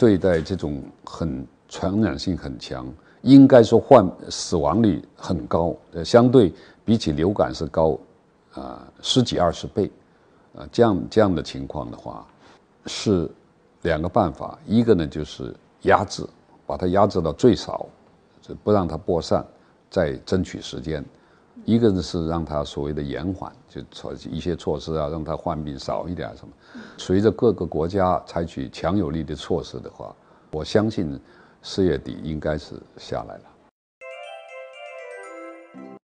对待这种很传染性很强，应该说患死亡率很高，呃，相对比起流感是高，啊十几二十倍，啊这样这样的情况的话，是两个办法，一个呢就是压制，把它压制到最少，不让它播散，再争取时间。一个呢是让他所谓的延缓，就措一些措施啊，让他患病少一点什么。随着各个国家采取强有力的措施的话，我相信四月底应该是下来了。